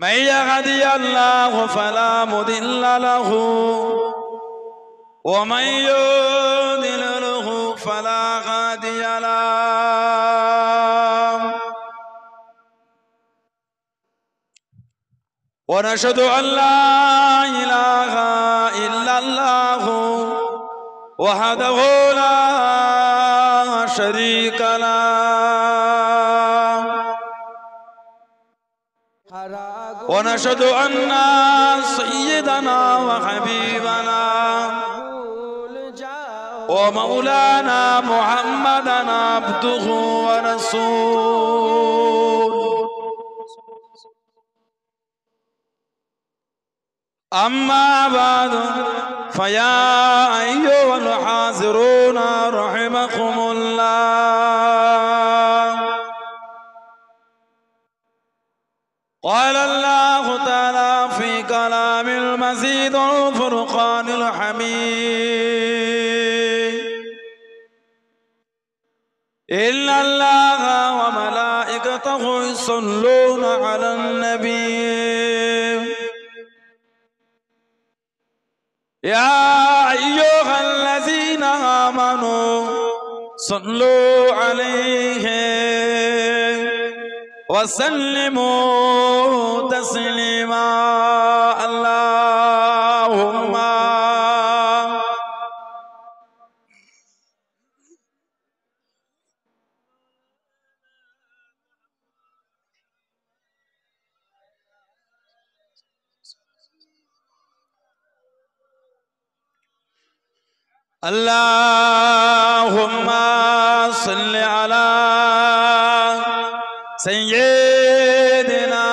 من يهدي الله فلا مضل له ومن يضلله فلا هادي له ونشهد ان لا اله الا الله وحده لا شريك له ونشهد أن سيدنا وحبيبنا ومولانا محمدا عبده ورسوله أما بعد فيا أيها الحاضرون رحمكم الله قال الله تعالى في كلام المزيد الفرقان الحميد إن الله وملائكته يصلون على النبي يا أيها الذين آمنوا صلوا عليهم وسلموا تسليما اللهم اللهم صل على سیدنا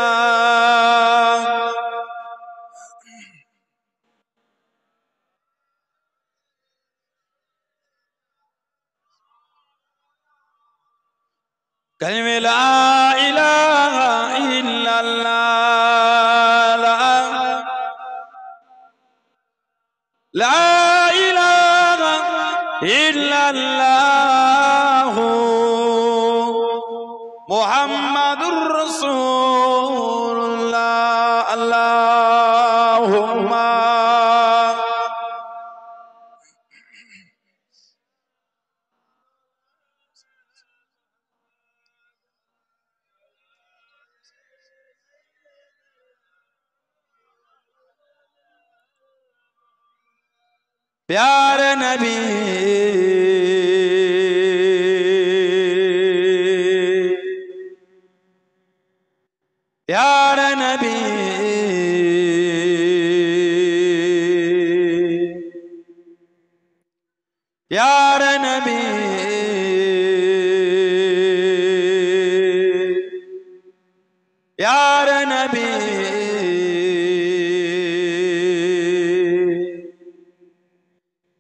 کلمہ لا الہ الا اللہ لا الہ الا اللہ Rasulullah Allahumma Piyar Nabi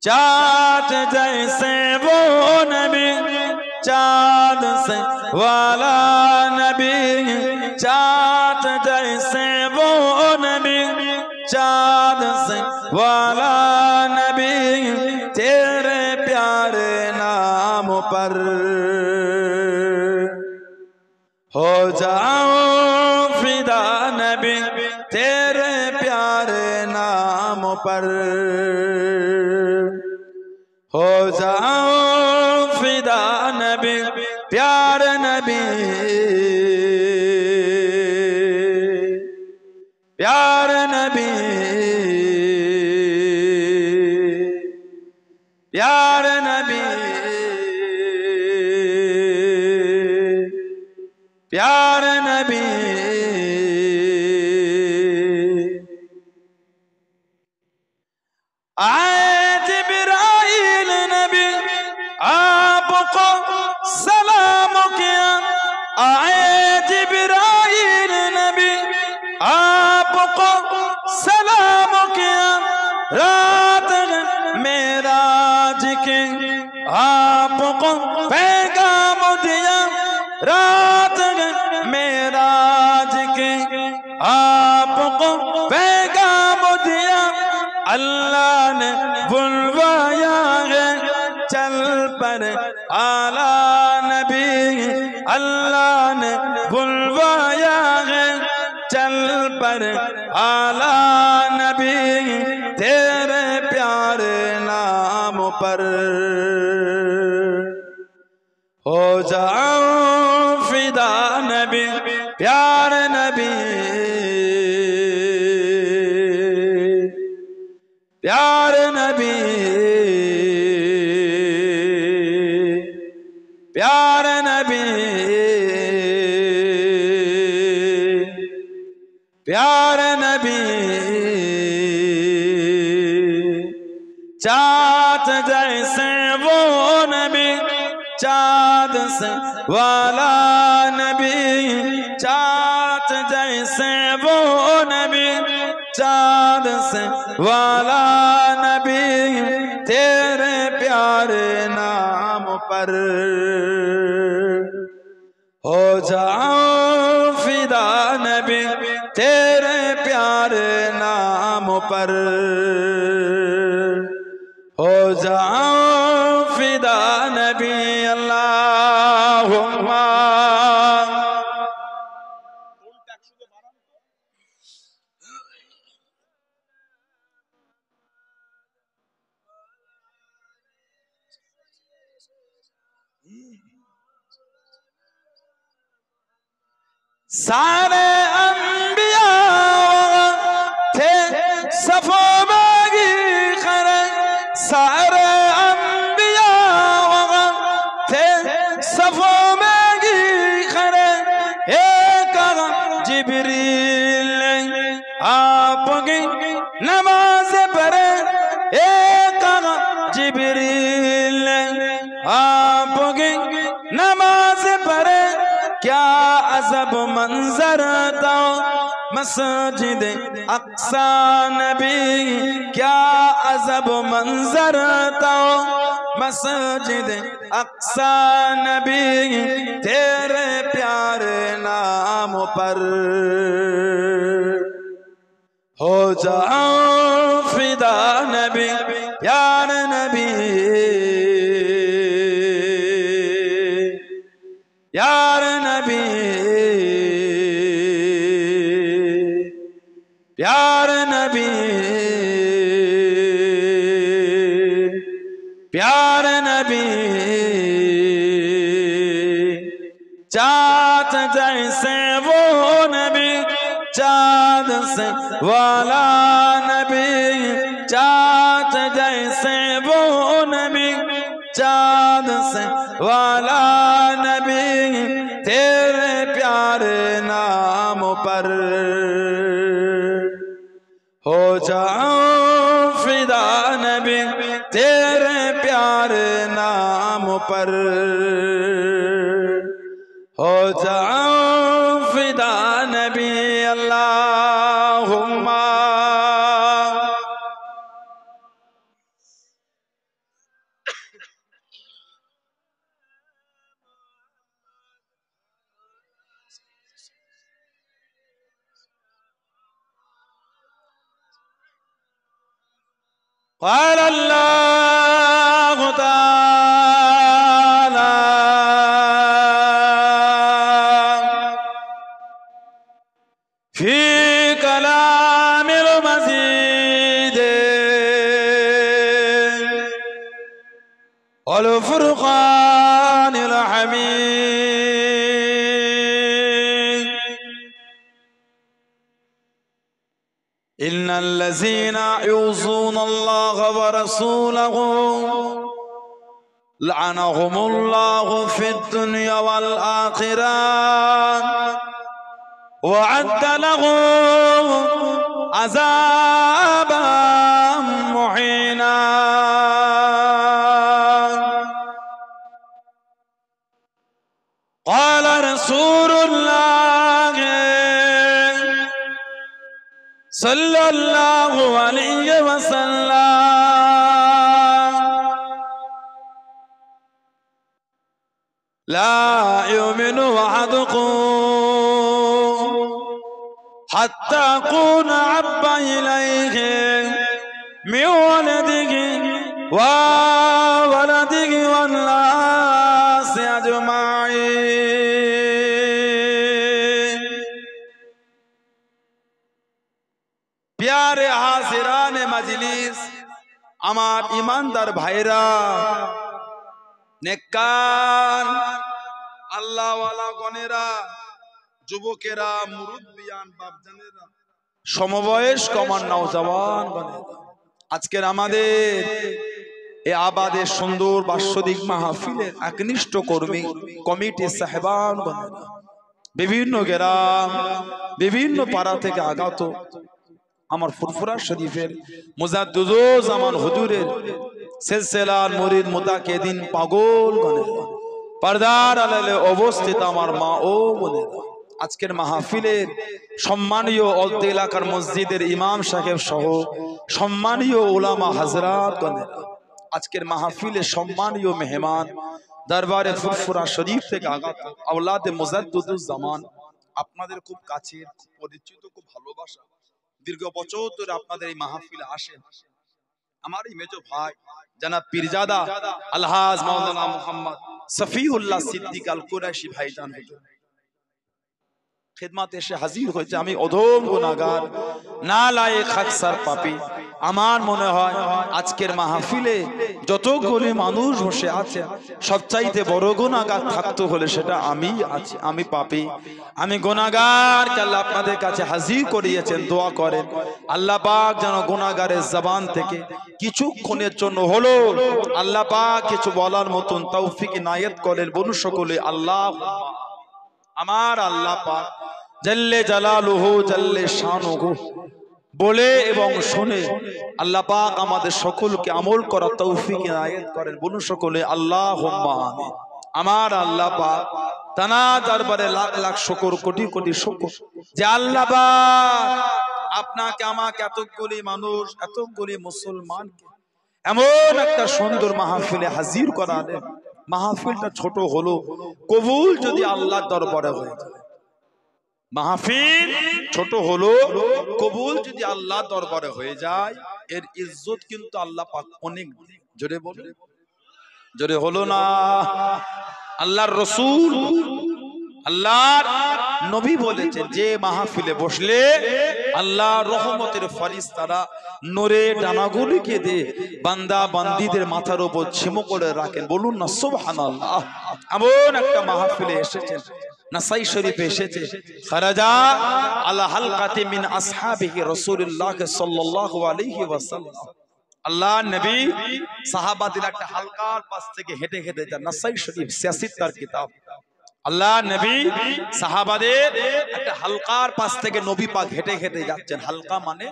چاچ جیسے وہ نبی چاند سے والا نبی چاد جیسے وہ نبی چاند سے والا نبی تیرے پیارے نام پر ہو جاؤں فدا نبی تیرے پیارے نام پر او زان فدا نبی پیار نبی رات میراج کے آپ کو پیغام دیا اللہ نے بلوایا ہے چل پر آلہ نبی اللہ نے بلوایا ہے چل پر آلہ چاد نبی چاچ جیسے وہ نبی چاد سے والا نبی تیرے پیارے نام پر ہو جاؤ فدا نبی تیرے پیارے نام پر سارے انبیاء تھے صفوں امبیاں سفوں سارے انبیاء تھے صفوں امبیاں سفوں ایک جبریل آپ گئی منظر منظرتا مسجد اقصا نبی کیا ازب منظر تو مسجد اقصا نبی تیرے پیارے نام پر ہو جاؤ فدا نبی پیار چاند جیسے وہ نبی چاند سے والا نبی چاند جیسے وہ نبی چاند سے والا نبی تیرے پیار نام پر ہو جاؤں فدا نبی تیرے پیار نام پر قال الله الذين يؤذون الله ورسوله لعنهم الله في الدنيا والآخرة وعد لهم عذابا محينا قال صلى الله عليه وسلم لا يؤمن وحدكم حتى أكون عبا إليه من ولده وولده والله আমার ইমানদার ভাইরা নেককার আল্লাহওয়ালা গনেরা যুবকেরা মুরুব্বিয়ান বাপজানেরা সমবয়স কমান নওজওয়ান আজকের আমাদের এ আবাদের সুন্দর বাসদিক মাহফিলের একনিষ্ঠ কর্মী কমিটি সাহেবান বিভিন্ন গেরাম বিভিন্ন পাড়া থেকে আগাত আমার ফুরফুরা শরীফের মুজাদুজোজ আমার হুজুরের সিলসিলার মুরিদ দিন পাগল গনে পর্দার আলালে অবস্থিত আমার মা ও বলে আজকের মাহফিলের সম্মানীয় অল্প এলাকার মসজিদের ইমাম সাহেব সহ সম্মানীয় ওলামা হাজরাত গনে আজকের মাহফিলে সম্মানীয় মেহমান দরবারে ফুরফুরা শরীফ থেকে আগাত আওলাদে মুজাদুজ্জামান আপনাদের খুব কাছের খুব পরিচিত খুব ভালোবাসা দীর্ঘ বছর ধরে আপনাদের এই মাহফিল আসেন আমার এই মেজ ভাই জানা পীরজাদা আলহাজ মাওলানা মোহাম্মদ সফিউল্লাহ সিদ্দিক আল কুরাইশি ভাই জান খেদমাত এসে হাজির হয়েছে আমি অধম গুণাগার না লায়ে খাকসার পাপি আমার মনে হয় আজকের মাহফিলে যতগুলি মানুষ বসে আছে সবচাইতে বড় গোনাগার থাকতো হলে সেটা আমি আছি আমি পাপি আমি গোনাগার আল্লাহ আপনাদের কাছে হাজির করিয়েছেন দোয়া করেন আল্লাহ পাক যেন গোনাগারের জবান থেকে কিছুক্ষণের জন্য হলো আল্লাহ পাক কিছু বলার মতন তৌফিক নায়েত করেন বনু সকলে আল্লাহ আমার আল্লাহ পাক জল্লে জালালুহু জল্লে শানুহু বলে এবং শুনে আল্লাহ পাক আমাদের সকলকে আমল করা তৌফিক আয়াত করেন বলুন সকলে আল্লাহ আমার আল্লাহ পাক তানা দরবারে লাখ লাখ শকর কোটি কোটি শকর যে আল্লাহ পাক আপনাকে আমাকে এতগুলি মানুষ এতগুলি মুসলমানকে এমন একটা সুন্দর মাহফিলে হাজির করালেন মাহফিলটা ছোট হলো কবুল যদি আল্লাহ দরবারে হয়ে যায় মাহফিল ছোট হলো কবুল যদি আল্লাহ দরবারে হয়ে যায় এর ইজ্জত কিন্তু আল্লাহ পাক অনেক জোরে বল জোরে হলো না আল্লাহর রসুল আল্লাহর নবী বলেছে যে মাহফিলে বসলে আল্লাহ রহমতের ফারিস তারা নরে ডানাগুলিকে দে বান্দা বান্দিদের মাথার উপর ছিমো করে রাখেন বলুন না সোভান আল্লাহ এমন একটা মাহফিলে এসেছেন নাসাই শরীফে এসেছে খরাজা আলা হালকাতে মিন আসহাবিহি রাসূলুল্লাহ সাল্লাল্লাহু আলাইহি ওয়াসাল্লাম আল্লাহ নবী সাহাবাদের একটা হালকার পাশ থেকে হেঁটে হেঁটে যা নাসাই শরীফ সিয়াসিত তার কিতাব আল্লাহ নবী সাহাবাদের একটা হালকার পাশ থেকে নবী পাক হেঁটে হেঁটে যাচ্ছেন হালকা মানে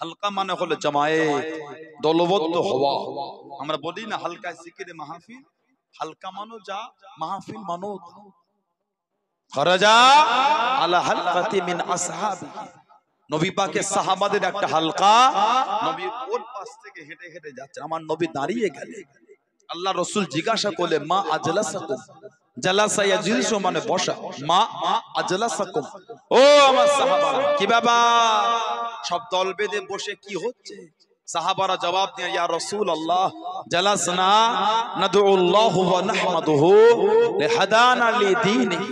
হালকা মানে হলো জামায়াত দলবদ্ধ হওয়া আমরা বলি না হালকা জিকিরে মাহফিল হালকা মানো যা মাহফিল মানো খরাজা আলা হালকাতি মিন আসহাবি নবী সাহাবাদের একটা হালকা নবী ওর পাশ থেকে হেঁটে হেঁটে যাচ্ছে আমার নবী দাঁড়িয়ে গেলে আল্লাহ রসুল জিজ্ঞাসা করলে মা আজলাসাকুম জালাসাইয়া মানে বসা মা আজলাসাকুম ও আমার সাহাবা কি বাবা সব দল বেঁধে বসে কি হচ্ছে সাহাবারা জবাব দিয়ে ইয়া রাসূলুল্লাহ জালাসনা নাদউল্লাহ ওয়া নাহমাদুহু লিহাদানা লিদীনিহি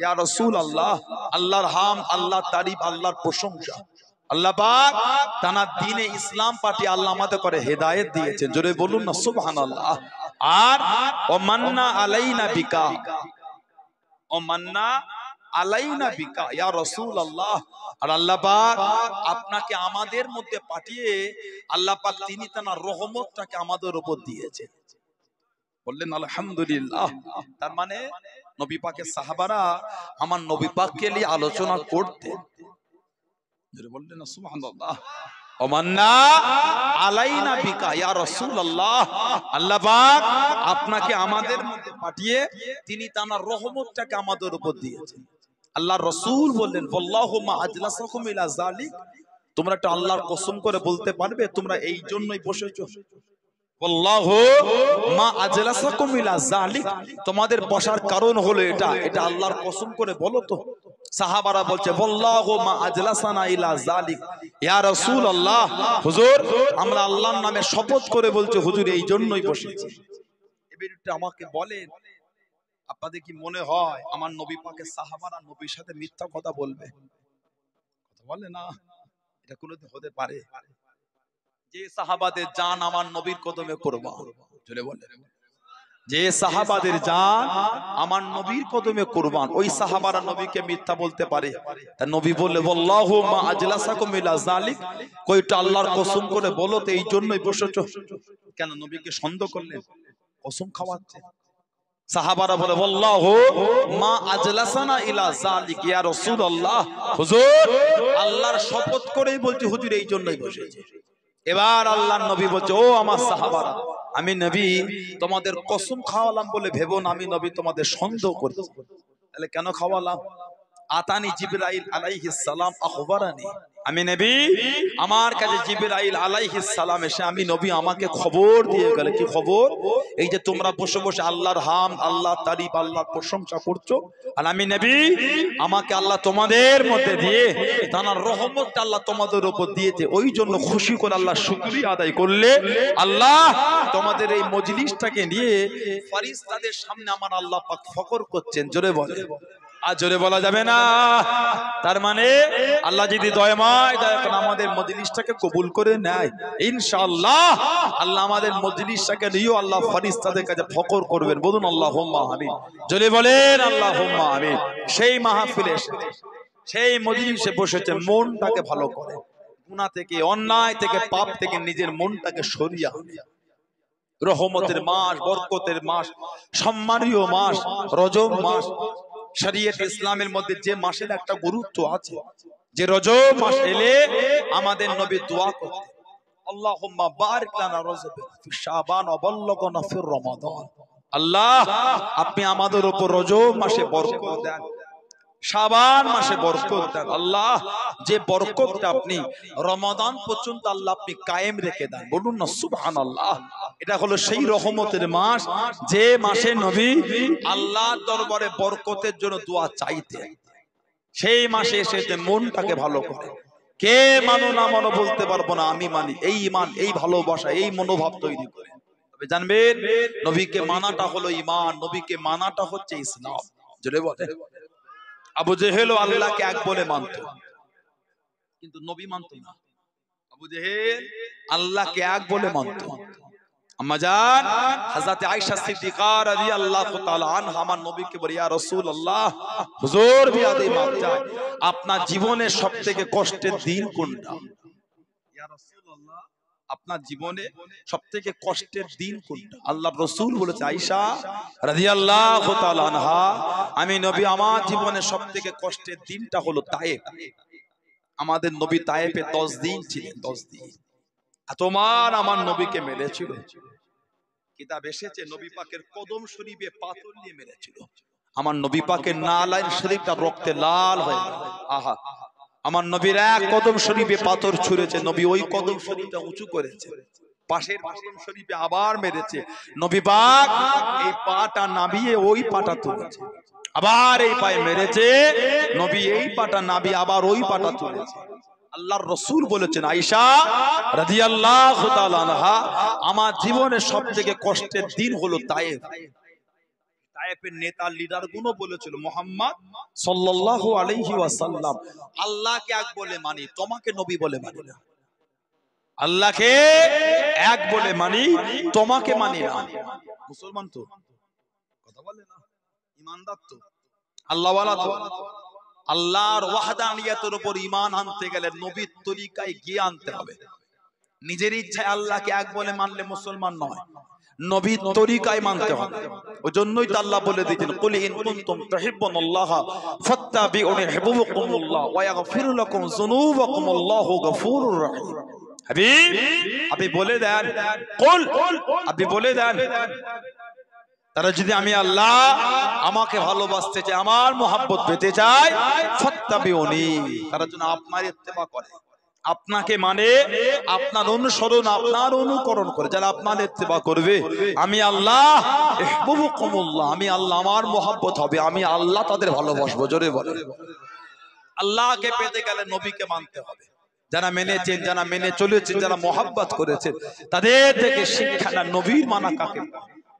ইয়া রাসূলুল্লাহ আল্লাহর হাম আল্লাহর তারিফ আল্লাহর প্রশংসা আল্লাহ পাক তানা দিনে ইসলাম পার্টি আল্লাহ আমাদের করে হেদায়েত দিয়েছেন জোরে বলুন না সুবহানাল্লাহ আর ও মান্না আলাইনা বিকা ও মান্না আলাইনা বিকা ইয়া রসুল আল্লাহ আর আপনাকে আমাদের মধ্যে পাঠিয়ে তিনি তার রহমতটাকে আমাদের উপর দিয়েছেন বললেন আলহামদুলিল্লাহ তার মানে নবী পাকের সাহাবারা আমার নবী পাককে নিয়ে আলোচনা করতে বললেন আপনাকে আমাদের মধ্যে পাঠিয়ে তিনি তার রহমতটাকে আমাদের উপর দিয়েছেন আল্লাহ রসুল বললেন তোমরা একটা আল্লাহর কসম করে বলতে পারবে তোমরা এই জন্যই বসেছ তোমাদের বসার কারণ হলো এটা এটা আল্লাহর কসম করে বলো তো সাহাবারা বলছে আমরা আল্লাহর নামে শপথ করে বলছি হুজুর এই জন্যই বসেছি আমাকে বলেন আপনাদের কি মনে হয় আমার নবী পাকে সাহাবারা নবীর সাথে মিথ্যা কথা বলবে কথা বলে না এটা কোনোদিন হতে পারে যে সাহাবাদের জান আমার নবীর কদমে করবা চলে বলে যে সাহাবাদের জান আমার নবীর কদমে কোরবান ওই সাহাবারা নবীকে মিথ্যা বলতে পারে তা নবী বললে বল্লাহু মা আজলাসাকুম ইলা জালিক কইটা আল্লাহর কসম করে বলো তো এই জন্যই বসেছ কেন নবীকে সন্দেহ করলেন কসম খাওয়াচ্ছে সাহাবারা বলে বল্লাহ মা আজলাসানা ইলা জালিক ইয়া রাসূলুল্লাহ হুজুর আল্লাহর শপথ করেই বলছি হুজুর এই জন্যই বসেছে এবার আল্লাহর নবী বলছে ও আমার সাহাবারা আমি নবী তোমাদের কসম খাওয়ালাম বলে ভেবো না আমি নবী তোমাদের সন্দেহ করি তাহলে কেন খাওয়ালাম আতানি জিবরাইল আলাইহিস সালাম আখবারানি আমি নেবি আমার কাছে জিবরাইল আলাইহিস সালাম এসে আমি নবী আমাকে খবর দিয়ে গেলে কি খবর এই যে তোমরা বসে বসে আল্লাহর হাম আল্লাহ তারিফ আল্লাহ প্রশংসা করছো আর আমি নেবি আমাকে আল্লাহ তোমাদের মধ্যে দিয়ে তানার রহমতটা আল্লাহ তোমাদের উপর দিয়েছে ওই জন্য খুশি করে আল্লাহ শুক্রিয়া আদায় করলে আল্লাহ তোমাদের এই মজলিসটাকে নিয়ে ফারিস তাদের সামনে আমার আল্লাহ পাক ফকর করছেন জোরে বলে আর জোরে বলা যাবে না তার মানে আল্লাহ যদি আমাদের মজলিসটাকে কবুল করে নেয় ইনশাল্লাহ আল্লাহ আমাদের মজলিসটাকে নিয়েও আল্লাহ তাদের কাছে ফকর করবেন বলুন আল্লাহ হোম্মা জোরে বলেন আল্লাহ হোম্মা সেই মাহফিলে এসেছে সেই মজলিসে বসেছে মনটাকে ভালো করে গুণা থেকে অন্যায় থেকে পাপ থেকে নিজের মনটাকে সরিয়া রহমতের মাস বরকতের মাস সম্মানীয় মাস রজম মাস শরীয়ত ইসলামের মধ্যে যে মাসের একটা গুরুত্ব আছে যে রজব মাস এলে আমাদের নবী দোয়া করতেন আল্লাহুম্মা বারিক লানা রজবে ফি শাবান ওয়া ফি রমাদান আল্লাহ আপনি আমাদের উপর রজব মাসে বরকত দেন শাবান মাসে বরকত দেন আল্লাহ যে বরকতটা আপনি রমাদান পর্যন্ত আল্লাহ আপনি কায়েম রেখে দেন বলুন না সুবহান আল্লাহ এটা হলো সেই রহমতের মাস যে মাসে নবী আল্লাহ দরবারে বরকতের জন্য দোয়া চাইতে সেই মাসে এসে যে মনটাকে ভালো করে কে মানো না মানো বলতে পারবো না আমি মানি এই ইমান এই ভালোবাসা এই মনোভাব তৈরি করে তবে জানবেন নবীকে মানাটা হলো ইমান নবীকে মানাটা হচ্ছে ইসলাম জোরে বলে আবু জেহেল আল্লাহকে এক বলে মানত কিন্তু নবী মানত না আবু জেহেল আল্লাহকে এক বলে মানত আপনার জীবনের সব থেকে কষ্টের দিন কোনটা আপনার জীবনে সব থেকে কষ্টের দিন কোনটা আল্লাহ রসুল বলেছে আইসা রাজি আমি নবী আমার জীবনে সব থেকে কষ্টের দিনটা হলো তায়ে আমাদের নবী তায়েপে দশ দিন ছিলেন দশ দিন তোমার আমার নবীকে মেরেছিল কিতাব এসেছে নবী পাকের কদম শরীফে পাথর নিয়ে মেরেছিল আমার নবী পাকের না লাইন শরীফটা রক্তে লাল হয়ে আহা আমার নবীর এক কদম শরীফে পাথর ছুঁড়েছে নবী ওই কদম শরীফটা উঁচু করেছে আবার মেরেছে আবার এই পায়ে মেরেছে নবী এই পাটা আবার ওই পাটা রসুল বলেছেন আমার জীবনের সব থেকে কষ্টের দিন হলো তায়েফ টাইপের নেতা লিডার গুলো বলেছিল মোহাম্মদ সাল্লাল্লাহু আলাইহি ওয়াসাল্লাম আল্লাহকে এক বলে মানি তোমাকে নবী বলে মানি না আল্লাহকে এক বলে মানি তোমাকে মানি না মুসলমান তো কথা বলে না ইমানদার তো আল্লাহওয়ালা তো আল্লাহর ওয়াহদানিয়াতের উপর ইমান আনতে গেলে নবীর তরিকায় গিয়ে আনতে হবে নিজের ইচ্ছায় আল্লাহকে এক বলে মানলে মুসলমান নয় নবী তরিকায় মানতে হবে ওই জন্যই তাল্লাহ বলে দিয়েছেন আপনি বলে দেন তারা যদি আমি আল্লাহ আমাকে ভালোবাসতে চাই আমার মোহাব্বত পেতে চাই তারা যেন আপনার ইত্তেবা করে আপনাকে মানে, মানে আপনার অনুসরণ আপনার অনুকরণ করে যারা আপনার ইত্তেবা করবে আমি আল্লাহ আমি আল্লাহ আমার মোহাব্বত হবে আমি আল্লাহ তাদের ভালোবাসবো জোরে বলে আল্লাহকে পেতে গেলে নবীকে মানতে হবে যারা মেনেছেন যারা মেনে চলেছেন যারা মোহাব্বত করেছেন তাদের থেকে শিক্ষা না নবীর মানা কাকে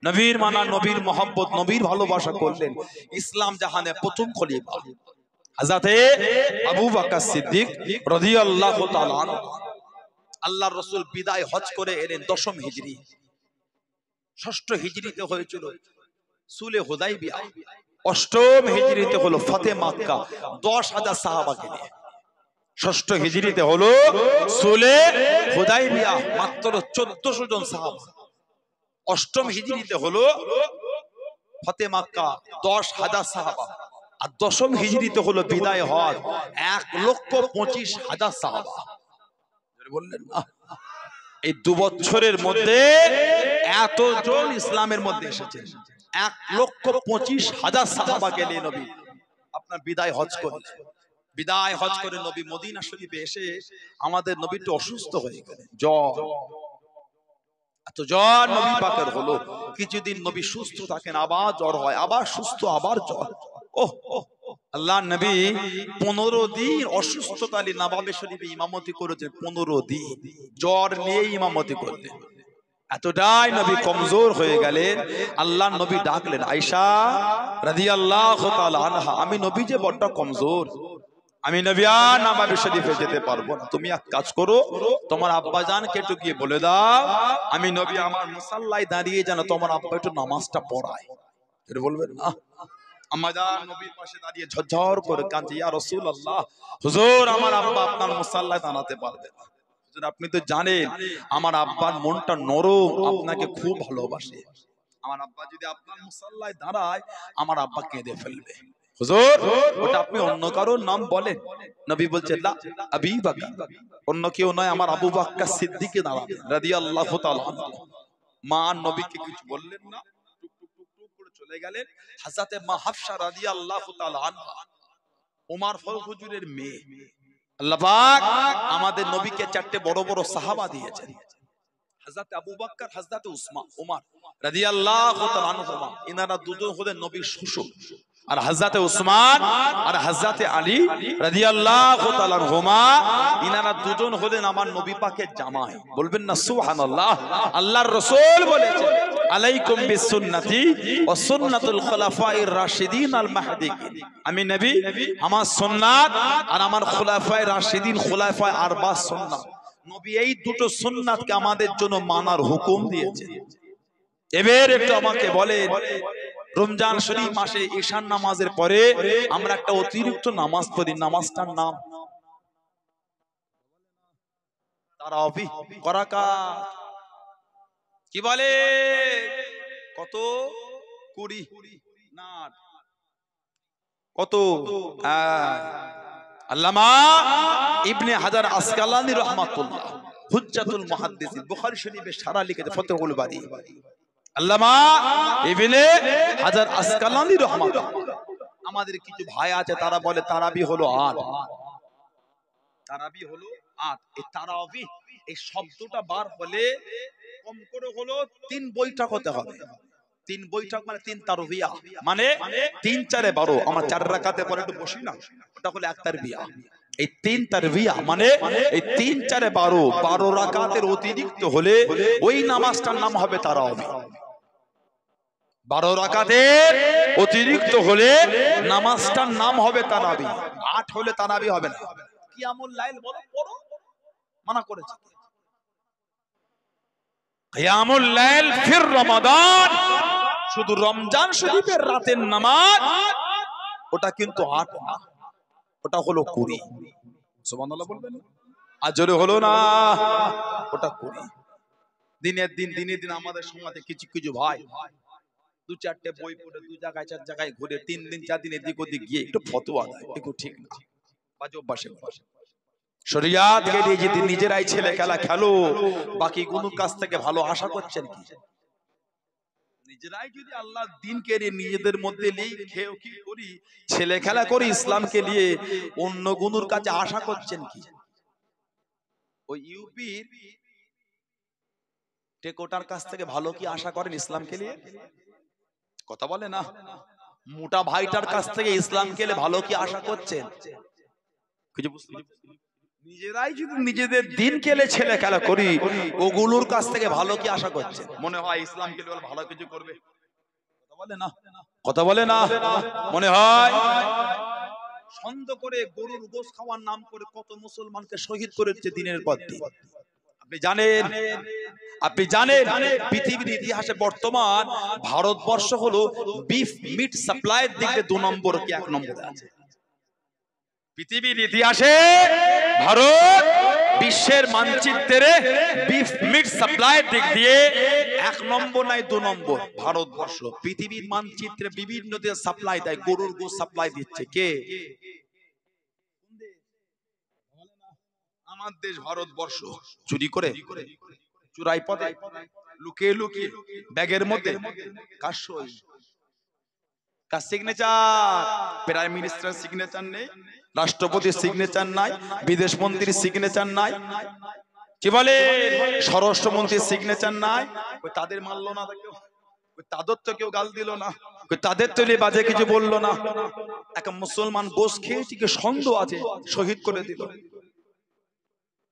নবীর মানা নবীর মোহাম্মত নবীর ভালোবাসা করলেন ইসলাম জাহানে প্রথম খলিফা হাজাতে আবু বাক্কা সিদ্দিক রদি আল্লাহ আল্লাহ রসুল বিদায় হজ করে এলেন দশম হিজড়ি ষষ্ঠ হিজড়িতে হয়েছিল সুলে হোদাই বিয়া অষ্টম হিজড়িতে হলো ফতে মাক্কা দশ হাজার সাহাবাকে নিয়ে ষষ্ঠ হিজড়িতে হলো সুলে হোদাই বিয়া মাত্র চোদ্দশো জন সাহাবা অষ্টম হিজড়িতে হলো ফতে মাক্কা দশ হাজার সাহাবা আর দশম হিজড়িতে হলো বিদায় হজ এক লক্ষ পঁচিশ হাজার বললেন এই দু বছরের মধ্যে এতজন ইসলামের মধ্যে এসেছে এক লক্ষ পঁচিশ হাজার সাহাবা গেলে নবী আপনার বিদায় হজ করে বিদায় হজ করে নবী মদিনা শরীফে এসে আমাদের নবীটা অসুস্থ হয়ে গেলেন জ্বর এত জ্বর নবী পাকের হলো কিছুদিন নবী সুস্থ থাকেন আবার জ্বর হয় আবার সুস্থ আবার জ্বর ও আল্লাহ নবী পনেরো দিন অসুস্থতা আলী শরীফে ইমামতি করেছেন পনেরো দিন জ্বর নিয়ে ইমামতি করলেন এতটাই নবী কমজোর হয়ে গেলেন আল্লাহ নবী ডাকলেন আয়সা রাজি আল্লাহ আমি নবী যে বড্ড কমজোর আমি নবিয়ান আমার শরীফে যেতে পারবো না তুমি এক কাজ করো তোমার আব্বা যান কেটু গিয়ে বলে দাও আমি নবী আমার মুসাল্লায় দাঁড়িয়ে যেন তোমার আব্বা একটু নামাজটা পড়ায় বলবেন না নবীর পাশে দাঁড়িয়ে ঝরঝর করে কাঁদছে ইয়া হুজুর আমার আব্বা আপনার মুসাল্লায় দাঁড়াতে পারবে না আপনি তো জানেন আমার আব্বার মনটা নরম আপনাকে খুব ভালোবাসে আমার আব্বা যদি আপনার মুসাল্লায় দাঁড়ায় আমার আব্বা কেঁদে ফেলবে হুজুর ওটা আপনি অন্য কারোর নাম বলেন নবী বলছেন লা আবি অন্য কেউ নয় আমার আবু বাক্কা সিদ্দিকে দাঁড়াবে রাদিয়াল্লাহু তাআলা মা নবীকে কিছু বললেন না চলে গেলেন হাজাতে মা হাফসা রাজি আল্লাহ ফল হুজুরের মেয়ে আল্লাপাক আমাদের নবীকে চারটে বড় বড় সাহাবা দিয়েছেন হাজরাতে আবু বাক্কার হাজরাতে উসমান ওমার রাজি আল্লাহ ইনারা দুজন হলেন নবীর শ্বশুর আর হজরত উসমান আর হজরত আলী রাদিয়াল্লাহু তাআলা হুমা ইনারা দুজন হলেন আমার নবী পাকের জামাই বলবেন না সুবহানাল্লাহ আল্লাহর রাসূল বলেছেন আলাইকুম বিসুন্নতি ওয়া সুন্নাতুল খুলাফায়ে রাশিদিন আল মাহদিকিন আমি নবী আমার সুন্নাত আর আমার খুলাফায়ে রাশিদিন খুলাফায়ে আরবা সুন্নাত নবী এই দুটো সুন্নাতকে আমাদের জন্য মানার হুকুম দিয়েছেন এবারে একটু আমাকে বলেন রমজান শরীফ মাসে ঈশান নামাজের পরে আমরা একটা অতিরিক্ত নামাজ পড়ি নামাজটার নাম তারাবি করাকা কি বলে কত কুড়ি কত আল্লামা ইবনে হাজার আসকালানি রহমাতুল্লাহ হুজ্জাতুল মুহাদ্দিস বুখারী শরীফে সারা লিখেছে ফতহুল বারী আল্লামা ইবনে হাজার আসকালানি রহমান আমাদের কিছু ভাই আছে তারা বলে তারাবি হলো আট তারাবি হলো আট এই তারাবি এই শব্দটা বার হলে কম করে হলো তিন বৈঠক হতে হবে তিন বৈঠক মানে তিন তারবিয়া মানে তিন চারে বারো আমার চার রাখাতে পরে একটু বসি না ওটা হলো এক তার বিয়া এই তিন তার বিয়া মানে এই তিন চারে বারো বারো রাখাতের অতিরিক্ত হলে ওই নামাজটার নাম হবে তারা বারো রাকাতের অতিরিক্ত হলে নামাজটার নাম হবে তানাবি আট হলে তানাবি হবে না কি আমল লাইল বলো পড়ো মানা করেছে শুধু রমজান শরীফের রাতের নামাজ ওটা কিন্তু আট না ওটা হলো কুড়ি সুবহানাল্লাহ আর জোরে হলো না ওটা কুড়ি দিনের দিন দিনের দিন আমাদের সমাজে কিছু কিছু ভাই ভাই দু চারটে বই পড়ে দু জায়গায় চার জায়গায় ঘুরে তিন দিন চার দিন এদিক ওদিক গিয়ে একটু ফতোয়া দেয় একটু ঠিক না বাজে অভ্যাসে যদি নিজেরাই ছেলে খেলা খেলো বাকি কাজ থেকে ভালো আশা করছেন কি নিজেরাই যদি আল্লাহ নিজেদের মধ্যে কি করি ছেলে খেলা করি ইসলামকে নিয়ে অন্য গুনুর কাছে আশা করছেন কি ওই ইউপির টেকোটার কাছ থেকে ভালো কি আশা করেন ইসলামকে নিয়ে কথা বলে না মোটা ভাইটার কাছ থেকে ইসলাম কেলে ভালো কি আশা করছেন নিজেরাই যদি নিজেদের দিন কেলে ছেলে খেলা করি ওগুলোর কাছ থেকে ভালো কি আশা করছে মনে হয় ইসলাম কেলে ভালো কিছু করবে কথা বলে না মনে হয় সন্দেহ করে গরুর গোস খাওয়ার নাম করে কত মুসলমানকে শহীদ করেছে দিনের পর দিন আপনি জানেন আপনি জানেন পৃথিবীর ইতিহাসে বর্তমান ভারতবর্ষ হলো বিফ মিট সাপ্লাইয়ের দিকে দু নম্বর কি এক নম্বর আছে পৃথিবীর ইতিহাসে ভারত বিশ্বের মানচিত্রে বিফ মিট সাপ্লাইয়ের দিক দিয়ে এক নম্বর নাই দু নম্বর ভারতবর্ষ পৃথিবীর মানচিত্রে বিভিন্ন দেশ সাপ্লাই দেয় গরুর গো সাপ্লাই দিচ্ছে কে আমার দেশ ভারতবর্ষ চুরি করে চুরাই পথে লুকে লুকিয়ে ব্যাগের মধ্যে সিগনেচার নেই রাষ্ট্রপতির সিগনেচার নাই সিগনেচার নাই বলে স্বরাষ্ট্রমন্ত্রীর সিগনেচার নাই তাদের মানলো না তাদের তো কেউ গাল দিল না তাদের তো বাজে কিছু বললো না এক মুসলমান বোস খেয়ে সন্দেহ আছে শহীদ করে দিল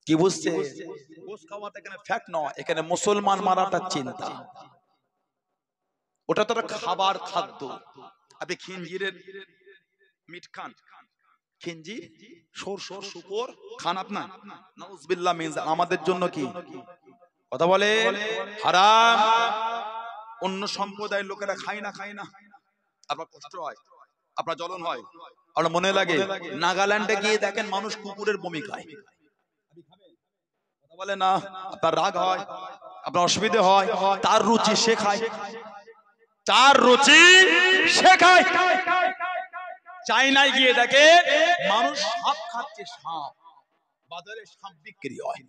কি বুঝছে এখানে মুসলমান মারাটা চিন্তা ওটা তো খাবার খাদ্য আপনি খিঞ্জিরের মিট খান খিঞ্জি সর সর শুকর খান আপনার নাউজবিল্লাহ আমাদের জন্য কি কথা বলে হারাম অন্য সম্প্রদায়ের লোকেরা খায় না খায় না আপনার কষ্ট হয় আপনার জ্বলন হয় আপনার মনে লাগে নাগাল্যান্ডে গিয়ে দেখেন মানুষ কুকুরের বমি খায় বলে না আপনার রাগ হয় আপনার অসুবিধে হয় তার রুচি সে তার রুচি সে চাইনায় গিয়ে দেখে মানুষ সাপ খাচ্ছে সাপ বাজারে সাপ বিক্রি হয়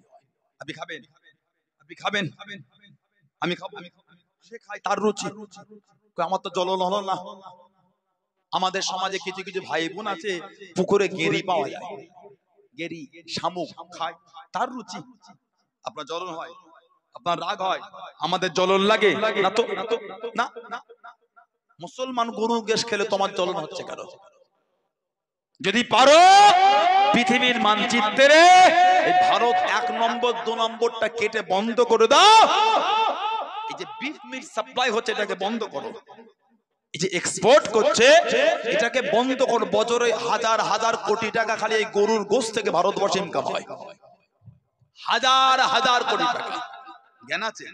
আপনি খাবেন আপনি খাবেন আমি খাবো সে খায় তার রুচি আমার তো জল হল না আমাদের সমাজে কিছু কিছু ভাই বোন আছে পুকুরে গেরি পাওয়া যায় গেরি শামুক খায় তার রুচি আপনার জ্বলন হয় আপনার রাগ হয় আমাদের জ্বলন লাগে না তো না মুসলমান গরু গ্যাস খেলে তোমার জ্বলন হচ্ছে কারো যদি পারো পৃথিবীর মানচিত্রে ভারত এক নম্বর দু নম্বরটা কেটে বন্ধ করে দাও এই যে বিফ মিট সাপ্লাই হচ্ছে এটাকে বন্ধ করো এই যে এক্সপোর্ট করছে এটাকে বন্ধ করো বছরে হাজার হাজার কোটি টাকা খালি এই গরুর গোশ থেকে ভারতবর্ষে ইনকাম হয় হাজার হাজার কোটি টাকা জ্ঞান আছে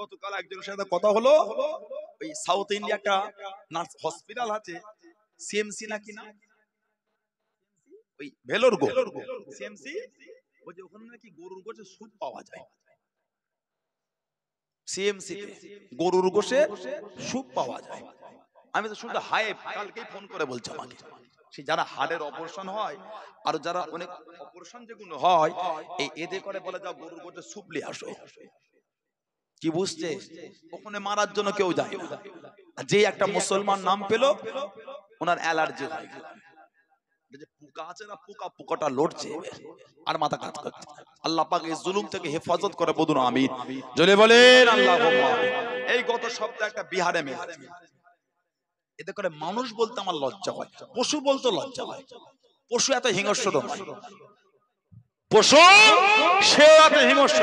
গতকাল একজনের সাথে কথা হলো ওই সাউথ ইন্ডিয়াটা নার্স হসপিটাল আছে সিএমসি নাকি না ওই ভেলোর গো সিএমসি ওই যে ওখানে নাকি গরুর গোছে সুদ পাওয়া যায় সিএমসি গরুর গোছে সুদ পাওয়া যায় আমি তো শুনতে হাইপ কালকেই ফোন করে বলছি আমাকে সে যারা হাড়ের অপারেশন হয় আর যারা অনেক অপারেশন যেগুলো হয় এই এদের করে বলে যাও গরুর গোটে সুপলি আসো কি বুঝছে ওখানে মারার জন্য কেউ যায় যে একটা মুসলমান নাম পেল ওনার অ্যালার্জি হয় আর মাথা কাজ করছে আমি জলে এই গত সপ্তাহে একটা বিহারে মেয়ে এতে করে মানুষ বলতে আমার লজ্জা হয় পশু বলতে লজ্জা হয় পশু এত হিংস্র পশু সে এত হিংস্র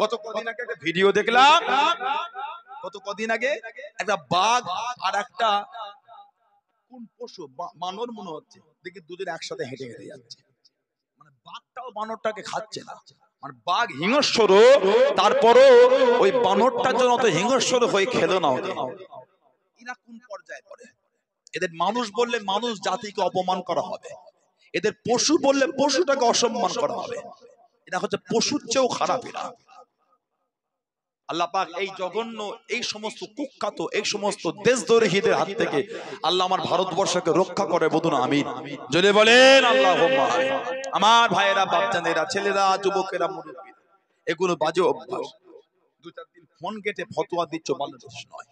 গত কদিন আগে একটা ভিডিও দেখলাম গত কদিন আগে একটা বাঘ আর একটা কোন পশু বানর মনে হচ্ছে দেখি দুদিন একসাথে হেঁটে হেঁটে যাচ্ছে মানে বাঘটাও বানরটাকে খাচ্ছে না মানে বাঘ হিংস্বর তারপরও ওই বানরটা জন্য অত হিংস্বর হয়ে খেলো না ওকে এরা কোন পর্যায়ে পড়ে এদের মানুষ বললে মানুষ জাতিকে অপমান করা হবে এদের পশু বললে পশুটাকে অসম্মান করা হবে এটা হচ্ছে পশুর চেয়েও খারাপ এরা আল্লাপাক এই জঘন্য এই সমস্ত কুখ্যাত এই সমস্ত দেশ দেশদ্রোহীদের হাত থেকে আল্লাহ আমার ভারতবর্ষকে রক্ষা করে বধুন আমি যদি বলেন আল্লাহ আমার ভাইয়েরা বাপজানেরা ছেলেরা যুবকেরা মুরব্বীরা এগুলো বাজে অভ্যাস দু চার দিন ফোন কেটে ফতোয়া দিচ্ছ বাংলাদেশ নয়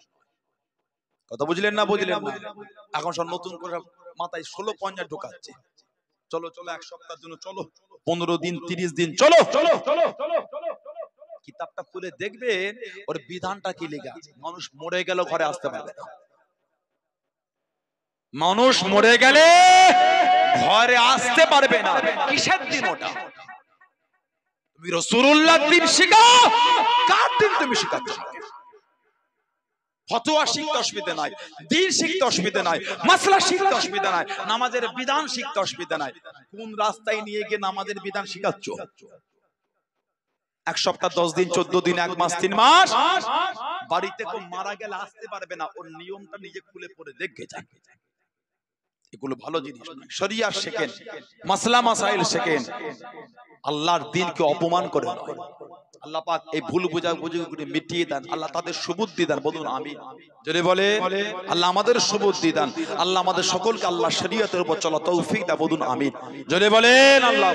কথা বুঝলেন না বুঝলেন না এখন সব নতুন করে মাথায় ষোলো পঞ্চাশ ঢোকাচ্ছে চলো চলো এক সপ্তাহের জন্য চলো পনেরো দিন তিরিশ দিন চলো চলো চলো চলো কিতাবটা খুলে দেখবে ওর বিধানটা কি লেগে আছে মানুষ মরে গেল ঘরে আসতে পারবে না মানুষ মরে গেলে ঘরে আসতে পারবে না কিসের দিন ওটা তুমি রসুরুল্লাহ দিন শিখাও কার দিন তুমি শিখাচ্ছ ফতোয়া শিখতে অসুবিধা নাই দিন শিখতে অসুবিধা নাই মাসলা শিখতে অসুবিধা নাই নামাজের বিধান শিখতে অসুবিধা নাই কোন রাস্তায় নিয়ে গিয়ে নামাজের বিধান শিখাচ্ছ এক সপ্তাহ দশ দিন চোদ্দ দিন এক মাস তিন মাস বাড়িতে মারা গেলে আসতে পারবে না ওর নিয়মটা নিজে খুলে পড়ে দেখে যায় এগুলো ভালো জিনিস শরিয়া শেখেন মাসলা মাসাইল শেখেন আল্লাহর দিনকে অপমান করে আল্লাহ পাক এই ভুল বোঝা মিটিয়ে দেন আল্লাহ তাদের সুবুদ্ধি বলুন আমি যদি বলে আল্লাহ আমাদের সুবুদ্ধি আল্লাহ আমাদের সকলকে আল্লাহ শরীয়তের উপর চলা তৌফিক দা বলুন আমিন যদি বলেন আল্লাহ